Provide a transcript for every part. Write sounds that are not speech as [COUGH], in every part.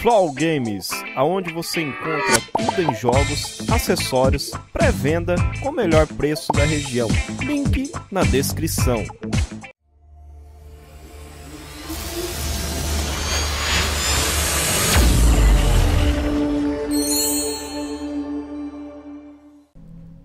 Flow Games, aonde você encontra tudo em jogos, acessórios, pré-venda com o melhor preço da região. Link na descrição.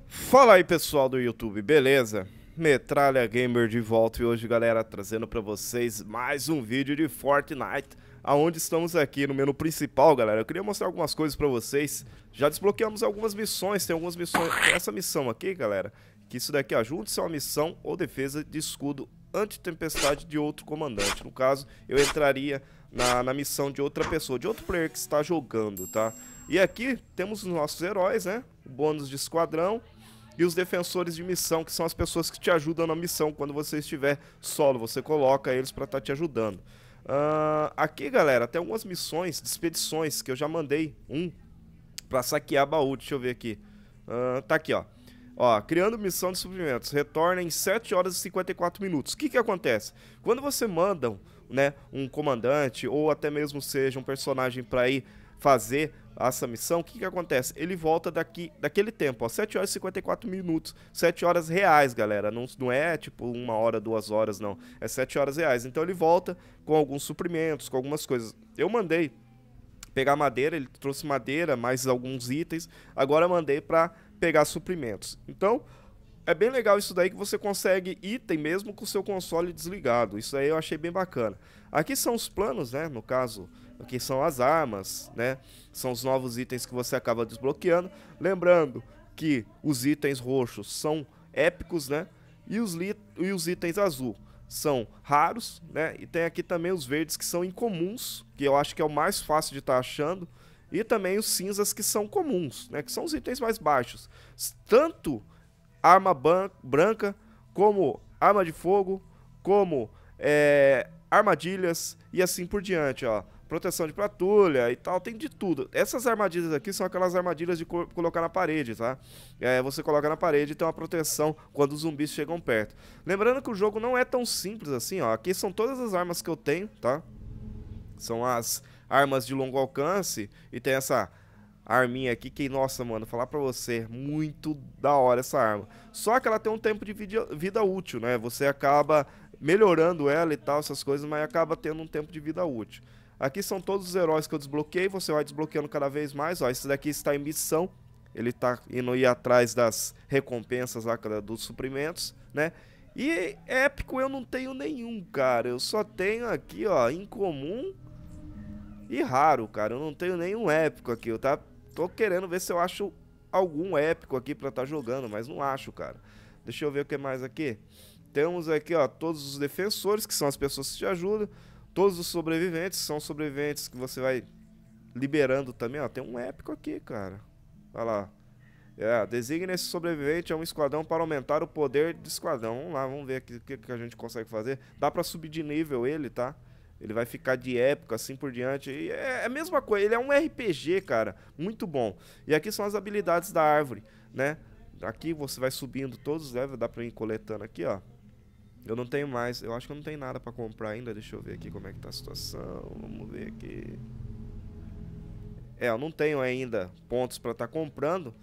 Fala aí pessoal do YouTube, beleza? Metralha Gamer de volta e hoje, galera, trazendo para vocês mais um vídeo de Fortnite aonde estamos aqui no menu principal, galera. Eu queria mostrar algumas coisas para vocês. Já desbloqueamos algumas missões, tem algumas missões. Essa missão aqui, galera, que isso daqui ajude-se a é uma missão ou defesa de escudo anti-tempestade de outro comandante. No caso, eu entraria na, na missão de outra pessoa, de outro player que está jogando, tá? E aqui temos os nossos heróis, né? O bônus de esquadrão e os defensores de missão, que são as pessoas que te ajudam na missão quando você estiver solo. Você coloca eles para estar tá te ajudando. Uh, aqui, galera, tem algumas missões de expedições que eu já mandei um para saquear baú. Deixa eu ver aqui. Uh, tá aqui, ó. Ó, criando missão de suprimentos. Retorna em 7 horas e 54 minutos. O que que acontece? Quando você manda né, um comandante ou até mesmo seja um personagem para ir fazer essa missão, o que, que acontece? Ele volta daqui, daquele tempo, ó, 7 horas e 54 minutos. 7 horas reais, galera. Não, não é tipo uma hora, duas horas, não. É 7 horas reais. Então ele volta com alguns suprimentos, com algumas coisas. Eu mandei pegar madeira, ele trouxe madeira, mais alguns itens. Agora mandei para pegar suprimentos. Então, é bem legal isso daí que você consegue item mesmo com o seu console desligado. Isso aí eu achei bem bacana. Aqui são os planos, né? No caso, que são as armas, né? São os novos itens que você acaba desbloqueando. Lembrando que os itens roxos são épicos, né? E os, e os itens azul são raros, né? E tem aqui também os verdes que são incomuns, que eu acho que é o mais fácil de estar tá achando. E também os cinzas que são comuns, né? Que são os itens mais baixos. Tanto arma branca, como arma de fogo, como é, armadilhas e assim por diante, ó proteção de platulha e tal, tem de tudo. Essas armadilhas aqui são aquelas armadilhas de co colocar na parede, tá? É, você coloca na parede e tem uma proteção quando os zumbis chegam perto. Lembrando que o jogo não é tão simples assim, ó. Aqui são todas as armas que eu tenho, tá? São as armas de longo alcance e tem essa arminha aqui que, nossa, mano, falar pra você, muito da hora essa arma. Só que ela tem um tempo de vida, vida útil, né? Você acaba melhorando ela e tal, essas coisas, mas acaba tendo um tempo de vida útil. Aqui são todos os heróis que eu desbloqueei, você vai desbloqueando cada vez mais. Ó, esse daqui está em missão, ele está indo ir atrás das recompensas lá, dos suprimentos, né? E épico eu não tenho nenhum, cara. Eu só tenho aqui, ó, incomum e raro, cara. Eu não tenho nenhum épico aqui. Eu tá, tô querendo ver se eu acho algum épico aqui pra estar tá jogando, mas não acho, cara. Deixa eu ver o que mais aqui. Temos aqui, ó, todos os defensores, que são as pessoas que te ajudam. Todos os sobreviventes são sobreviventes que você vai liberando também. Ó, tem um épico aqui, cara. Olha lá. É, designe esse sobrevivente a um esquadrão para aumentar o poder do esquadrão. Vamos lá, vamos ver aqui o que, que a gente consegue fazer. Dá para subir de nível ele, tá? Ele vai ficar de época, assim por diante. E é, é a mesma coisa, ele é um RPG, cara. Muito bom. E aqui são as habilidades da árvore, né? Aqui você vai subindo todos os levels, dá pra ir coletando aqui, ó. Eu não tenho mais, eu acho que eu não tenho nada para comprar ainda. Deixa eu ver aqui como é que tá a situação. Vamos ver aqui. É, eu não tenho ainda pontos para estar tá comprando,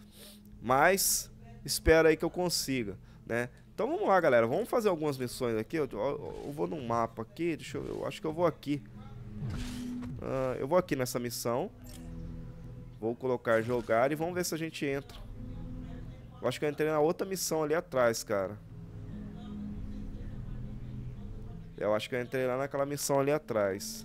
mas espera aí que eu consiga, né? Então vamos lá, galera. Vamos fazer algumas missões aqui. Eu, eu, eu vou num mapa aqui. Deixa eu, eu acho que eu vou aqui. Uh, eu vou aqui nessa missão. Vou colocar jogar e vamos ver se a gente entra. Eu acho que eu entrei na outra missão ali atrás, cara. Eu acho que eu entrei lá naquela missão ali atrás.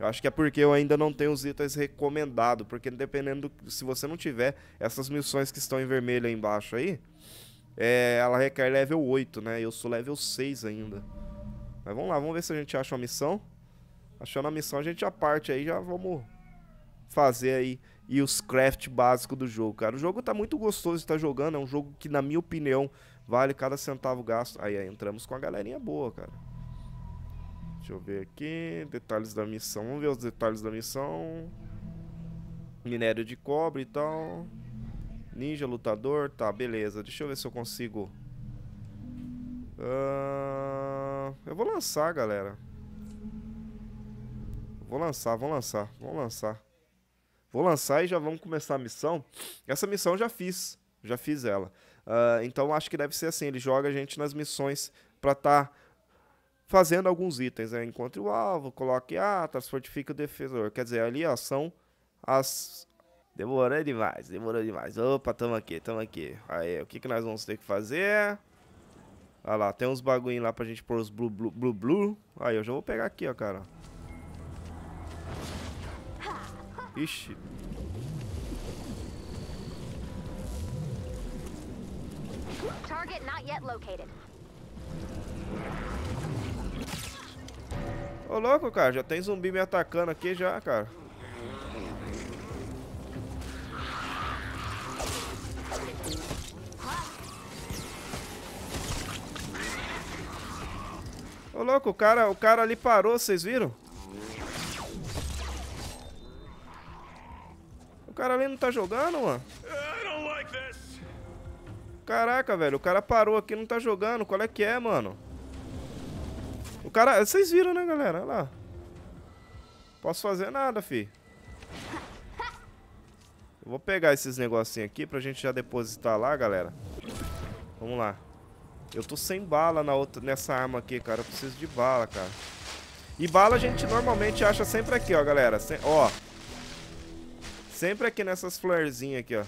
Eu acho que é porque eu ainda não tenho os itens recomendados. Porque dependendo, se você não tiver essas missões que estão em vermelho aí embaixo aí, é, ela requer level 8, né? Eu sou level 6 ainda. Mas vamos lá, vamos ver se a gente acha uma missão. Achando a missão, a gente já parte aí, já vamos fazer aí e os craft básicos do jogo, cara. O jogo tá muito gostoso de estar tá jogando, é um jogo que, na minha opinião, vale cada centavo gasto. Aí, aí entramos com a galerinha boa, cara. Deixa eu ver aqui, detalhes da missão, vamos ver os detalhes da missão. Minério de cobre e tal. Ninja, lutador, tá, beleza. Deixa eu ver se eu consigo... Uh... Eu vou lançar, galera. Vou lançar, vou lançar, vou lançar. Vou lançar e já vamos começar a missão. Essa missão já fiz, já fiz ela. Uh, então acho que deve ser assim, ele joga a gente nas missões para estar tá fazendo alguns itens, né? Encontre o alvo, coloque atas, fortifica o defensor. Quer dizer, ali ó, são as... Demorou demais, demorou demais. Opa, tamo aqui, tamo aqui. Aí, o que, que nós vamos ter que fazer? Olha lá, tem uns bagulhinhos lá pra gente pôr os blu blu blu blu. Aí, eu já vou pegar aqui, ó, cara. Ixi. Target not yet located. Ô louco, cara, já tem zumbi me atacando aqui já, cara. Ô louco, o cara, o cara ali parou, vocês viram? cara ali não tá jogando, mano. Caraca, velho, o cara parou aqui não tá jogando. Qual é que é, mano? O cara... Vocês viram, né, galera? Olha lá. Posso fazer nada, fi. Eu vou pegar esses negocinhos aqui pra gente já depositar lá, galera. Vamos lá. Eu tô sem bala na outra, nessa arma aqui, cara. Eu preciso de bala, cara. E bala a gente normalmente acha sempre aqui, ó, galera. Sem... ó, Sempre aqui nessas florzinhas aqui, ó.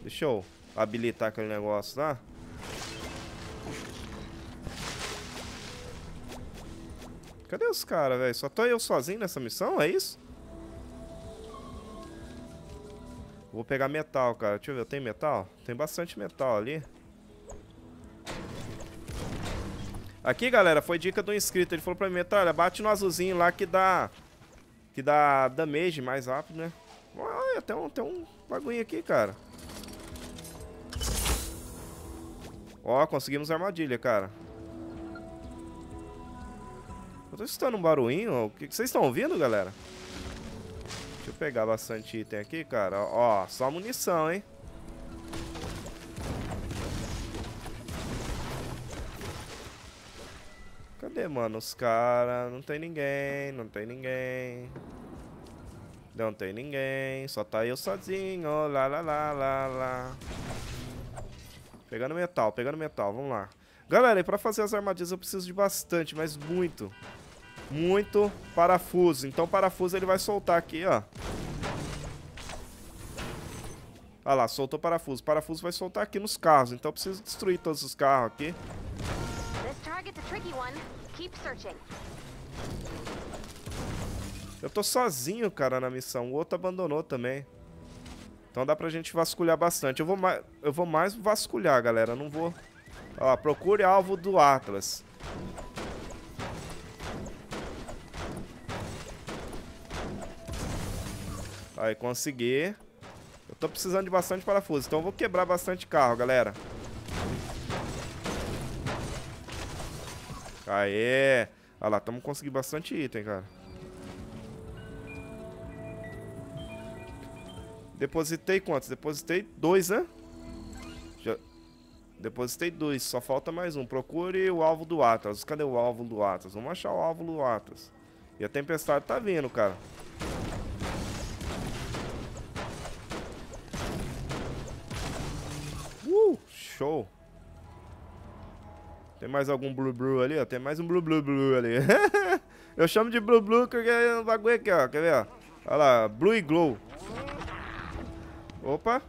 Deixa eu habilitar aquele negócio lá. Cadê os caras, velho? Só tô eu sozinho nessa missão? É isso? Vou pegar metal, cara. Deixa eu ver, tem metal? Tem bastante metal ali. Aqui, galera, foi dica do inscrito. Ele falou pra mim, olha, bate no azulzinho lá que dá... Que dá damage mais rápido, né? Olha, tem um, tem um bagulho aqui, cara. Ó, conseguimos armadilha, cara. Eu tô escutando um barulhinho. O que vocês estão ouvindo, galera? Deixa eu pegar bastante item aqui, cara. Ó, só munição, hein? mano, os caras... Não tem ninguém, não tem ninguém. Não tem ninguém, só tá eu sozinho. Lá, lá, lá, lá, lá. Pegando metal, pegando metal, vamos lá. Galera, e pra fazer as armadilhas eu preciso de bastante, mas muito. Muito parafuso. Então parafuso ele vai soltar aqui, ó. Olha lá, soltou parafuso. Parafuso vai soltar aqui nos carros, então eu preciso destruir todos os carros aqui. This target's a tricky eu tô sozinho, cara, na missão. O outro abandonou também. Então dá pra gente vasculhar bastante. Eu vou mais, eu vou mais vasculhar, galera. não vou... Ó, procure alvo do Atlas. Aí, consegui. Eu tô precisando de bastante parafuso. Então eu vou quebrar bastante carro, galera. Aê! Olha lá, estamos conseguindo bastante item, cara. Depositei quantos? Depositei dois, né? Já... Depositei dois, só falta mais um. Procure o alvo do Atlas. Cadê o alvo do Atlas? Vamos achar o alvo do Atlas. E a tempestade tá vindo, cara. Uh, show. Tem mais algum blu blu ali, ó. Tem mais um blu blu blu ali. [LAUGHS] eu chamo de blu blu porque é um bagulho aqui, ó. Quer ver, ó? Olha lá, blue e glow. Opa.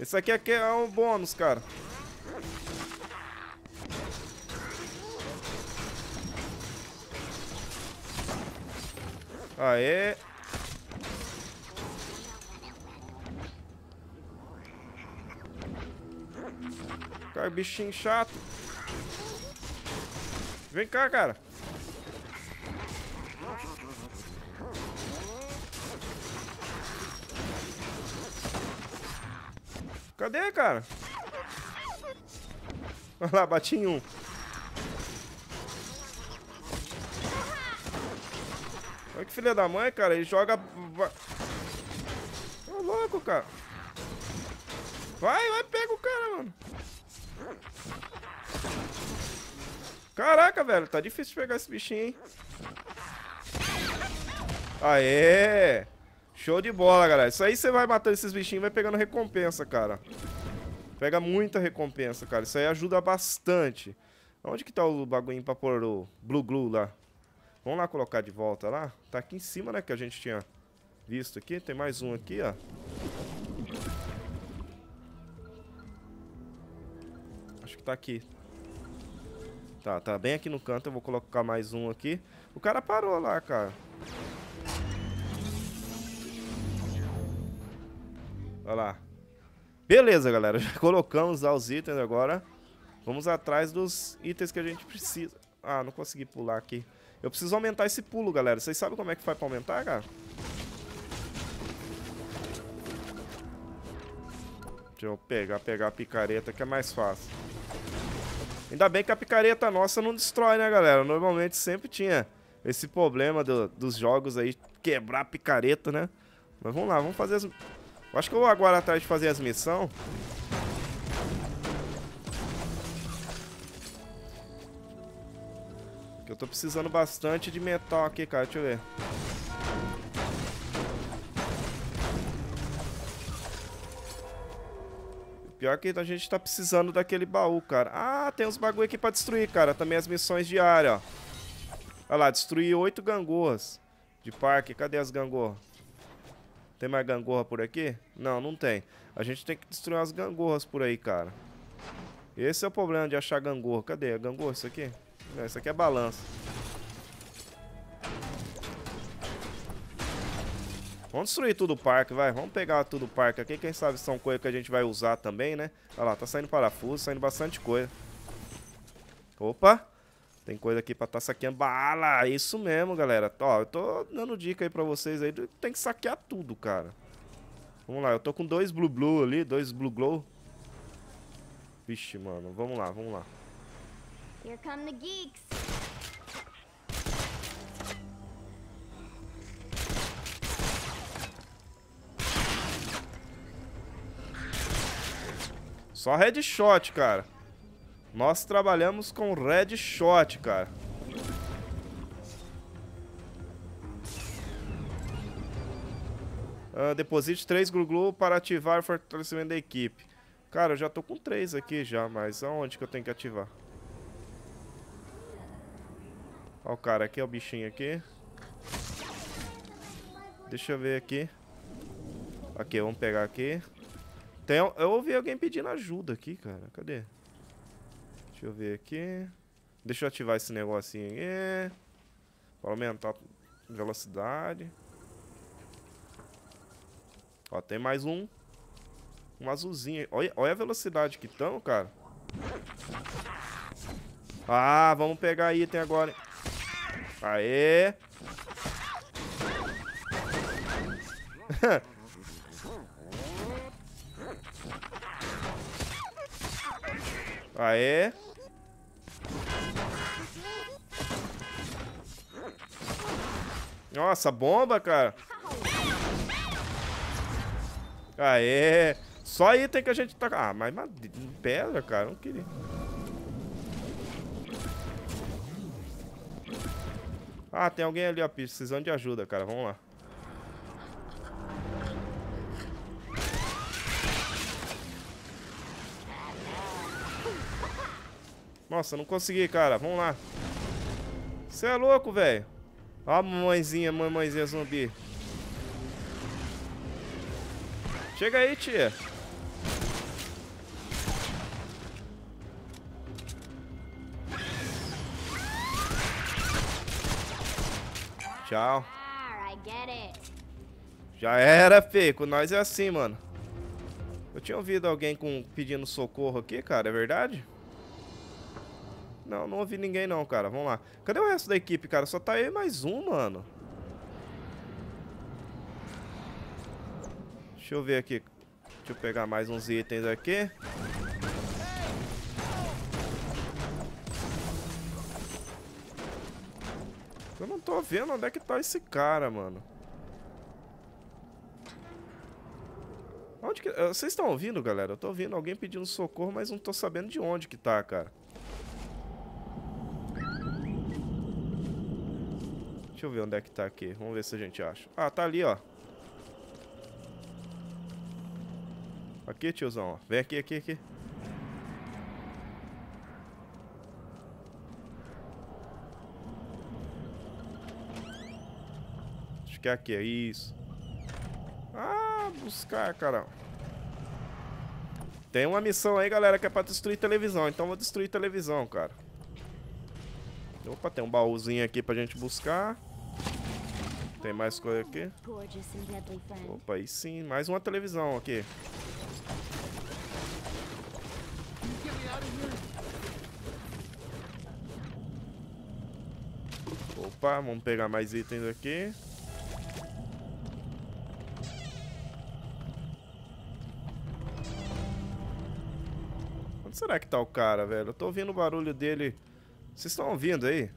Esse aqui, aqui é, é um bônus, cara. Aê. bichinho chato. Vem cá, cara. Cadê, cara? Olha lá, bati em um. Olha que filha da mãe, cara. Ele joga... Tá louco, cara. Vai, vai, pega o cara, mano. Caraca, velho, tá difícil pegar esse bichinho, hein? Aê! Show de bola, galera. Isso aí você vai matando esses bichinhos vai pegando recompensa, cara. Pega muita recompensa, cara. Isso aí ajuda bastante. Onde que tá o bagulho pra pôr o Blue Glue lá? Vamos lá colocar de volta lá. Tá aqui em cima, né, que a gente tinha visto aqui. Tem mais um aqui, ó. Acho que tá aqui. Tá, tá bem aqui no canto. Eu vou colocar mais um aqui. O cara parou lá, cara. Olha lá. Beleza, galera. [LAUGHS] Já colocamos lá os itens agora. Vamos atrás dos itens que a gente precisa. Ah, não consegui pular aqui. Eu preciso aumentar esse pulo, galera. Vocês sabem como é que faz pra aumentar, cara? Deixa eu pegar, pegar a picareta que é mais fácil. Ainda bem que a picareta nossa não destrói, né, galera? Normalmente sempre tinha esse problema do, dos jogos aí, quebrar a picareta, né? Mas vamos lá, vamos fazer as... Eu acho que eu vou agora atrás de fazer as missões. eu tô precisando bastante de metal aqui, cara. Deixa eu ver. Pior que a gente tá precisando daquele baú, cara. Ah, tem uns bagulho aqui pra destruir, cara. Também as missões diárias, ó. Olha lá, destruir oito gangorras de parque. Cadê as gangorras? Tem mais gangorra por aqui? Não, não tem. A gente tem que destruir as gangorras por aí, cara. Esse é o problema de achar gangorra. Cadê a gangorra? Isso aqui? Não, isso aqui é balança Vamos destruir tudo o parque, vai. Vamos pegar tudo o parque aqui. Quem sabe são coisas que a gente vai usar também, né? Olha lá, tá saindo parafuso, saindo bastante coisa. Opa! Tem coisa aqui pra tá saqueando bala. Isso mesmo, galera. Ó, eu tô dando dica aí pra vocês aí. Tem que saquear tudo, cara. Vamos lá, eu tô com dois Blue Blue ali, dois Blue Glow. Vixe, mano. Vamos lá, vamos lá. Here come the geeks. Só headshot, cara. Nós trabalhamos com headshot, cara. Uh, deposite 3 glu para ativar o fortalecimento da equipe. Cara, eu já tô com 3 aqui já, mas aonde que eu tenho que ativar? Ó o cara aqui, ó o bichinho aqui. Deixa eu ver aqui. Aqui, vamos pegar aqui. Tem, eu ouvi alguém pedindo ajuda aqui, cara. Cadê? Deixa eu ver aqui. Deixa eu ativar esse negocinho aqui. Pra aumentar a velocidade. Ó, tem mais um. Um azulzinho. Olha, olha a velocidade que estão, cara. Ah, vamos pegar item agora. Hein? Aê! [LAUGHS] [LAUGHS] Aê. Nossa, bomba, cara. Aê. Só item que a gente tá... Ah, mas pedra, cara. Não queria. Ah, tem alguém ali, ó, precisando de ajuda, cara. Vamos lá. Nossa, não consegui, cara. Vamos lá. Você é louco, velho. Ó a mamãezinha, mamãezinha zumbi. Chega aí, tia. Tchau. Já era, feio, Com nós é assim, mano. Eu tinha ouvido alguém com, pedindo socorro aqui, cara. É verdade? Não, não ouvi ninguém não, cara. Vamos lá. Cadê o resto da equipe, cara? Só tá aí mais um, mano. Deixa eu ver aqui. Deixa eu pegar mais uns itens aqui. Eu não tô vendo onde é que tá esse cara, mano. Onde que... Ah, vocês estão ouvindo, galera? Eu tô ouvindo alguém pedindo socorro, mas não tô sabendo de onde que tá, cara. Deixa eu ver onde é que tá aqui. Vamos ver se a gente acha. Ah, tá ali, ó. Aqui, tiozão, ó. Vem aqui, aqui, aqui. Acho que é aqui, é isso. Ah, buscar, caramba. Tem uma missão aí, galera, que é pra destruir televisão. Então vou destruir televisão, cara. Opa, tem um baúzinho aqui pra gente buscar. Tem mais coisa aqui? Opa, aí sim. Mais uma televisão aqui. Opa, vamos pegar mais itens aqui. Onde será que tá o cara, velho? Eu tô ouvindo o barulho dele. Vocês estão ouvindo aí?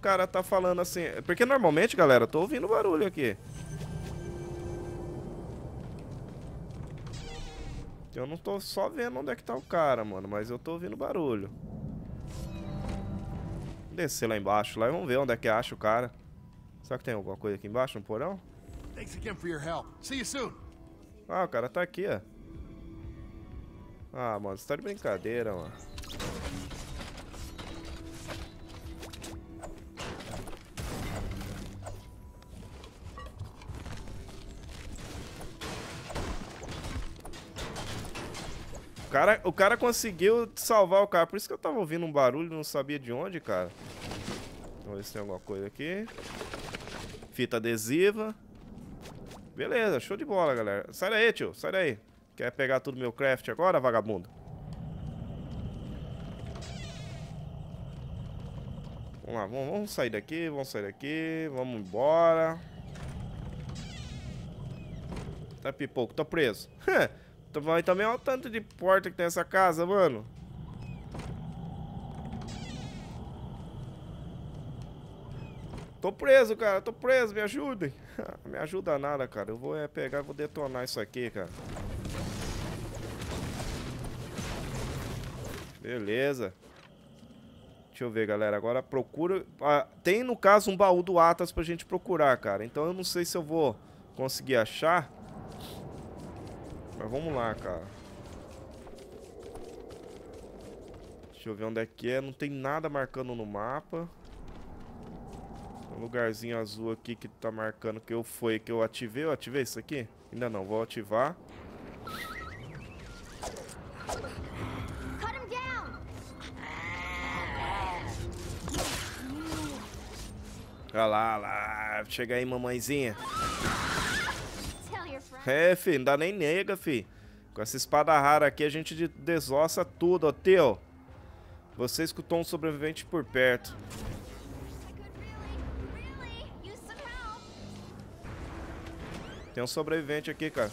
cara tá falando assim. É, porque normalmente, galera, eu tô ouvindo barulho aqui. Eu não tô só vendo onde é que tá o cara, mano, mas eu tô ouvindo barulho. descer lá embaixo lá e vamos ver onde é que acha o cara. Será que tem alguma coisa aqui embaixo no porão? Ah, o cara tá aqui, ó. Ah, mano, você tá de brincadeira, mano. cara, o cara conseguiu salvar o cara. Por isso que eu tava ouvindo um barulho, não sabia de onde, cara. Vamos ver se tem alguma coisa aqui. Fita adesiva. Beleza, show de bola, galera. Sai daí, tio. Sai daí. Quer pegar tudo meu craft agora, vagabundo? Vamos lá, vamos, vamos sair daqui, vamos sair daqui, vamos embora. Tá pipoco, tô preso. [LAUGHS] Então, mas também olha o tanto de porta que tem essa casa, mano. Tô preso, cara. Tô preso. Me ajudem. [LAUGHS] me ajuda nada, cara. Eu vou é, pegar e vou detonar isso aqui, cara. Beleza. Deixa eu ver, galera. Agora procura... Ah, tem, no caso, um baú do Atas pra gente procurar, cara. Então eu não sei se eu vou conseguir achar... Mas vamos lá, cara. Deixa eu ver onde é que é. Não tem nada marcando no mapa. Tem um lugarzinho azul aqui que tá marcando que eu fui, que eu ativei. Eu ativei isso aqui? Ainda não, vou ativar. Olha lá, olha lá. Chega aí, mamãezinha. É, fi, não dá nem nega, fi. Com essa espada rara aqui, a gente desossa tudo, ó, teu. Você escutou um sobrevivente por perto. Tem um sobrevivente aqui, cara.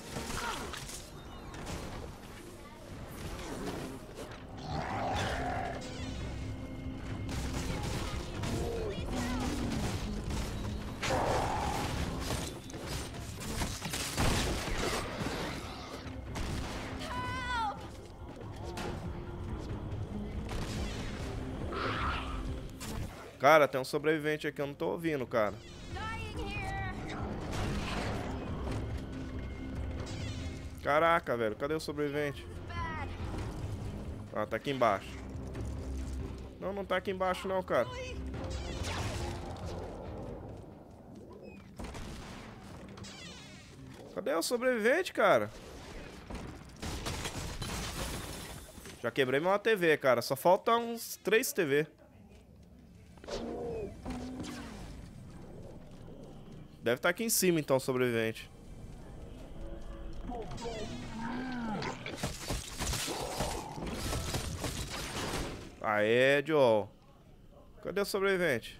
Cara, tem um sobrevivente aqui, eu não tô ouvindo, cara. Caraca, velho, cadê o sobrevivente? Ah, tá aqui embaixo. Não, não tá aqui embaixo não, cara. Cadê o sobrevivente, cara? Já quebrei uma TV, cara. Só falta uns três TV. Deve estar tá aqui em cima, então, o sobrevivente. Aê, Joel. Cadê o sobrevivente?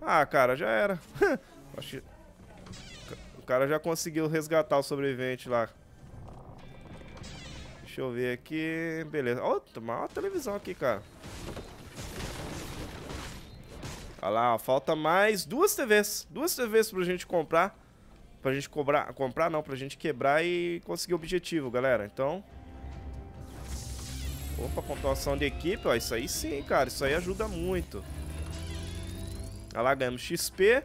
Ah, cara, já era. [LAUGHS] O cara já conseguiu resgatar o sobrevivente lá. Deixa eu ver aqui. Beleza. Ó, oh, uma televisão aqui, cara. Olha lá, ó, falta mais duas TVs. Duas TVs pra gente comprar. Pra gente cobrar... Comprar não, pra gente quebrar e conseguir o objetivo, galera. Então... Opa, pontuação de equipe, ó. Isso aí sim, cara. Isso aí ajuda muito. Olha lá, ganhamos XP.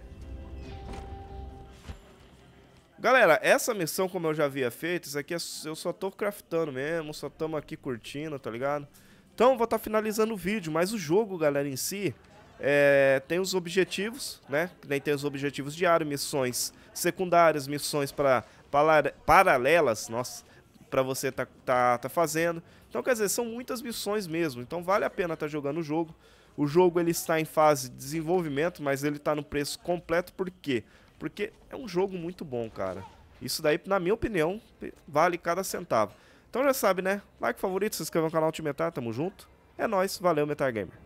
Galera, essa missão, como eu já havia feito, isso aqui é, eu só tô craftando mesmo, só estamos aqui curtindo, tá ligado? Então, vou estar tá finalizando o vídeo, mas o jogo, galera, em si... É, tem os objetivos, né? Nem tem os objetivos diários, missões secundárias, missões para paralelas, nossa, para você tá, tá, tá fazendo. Então, quer dizer, são muitas missões mesmo. Então, vale a pena estar tá jogando o jogo. O jogo ele está em fase de desenvolvimento, mas ele está no preço completo por quê? Porque é um jogo muito bom, cara. Isso daí, na minha opinião, vale cada centavo. Então já sabe, né? Like, favorito, se inscreva no canal Ultimate, tamo junto. É nóis, valeu Metal Gamer.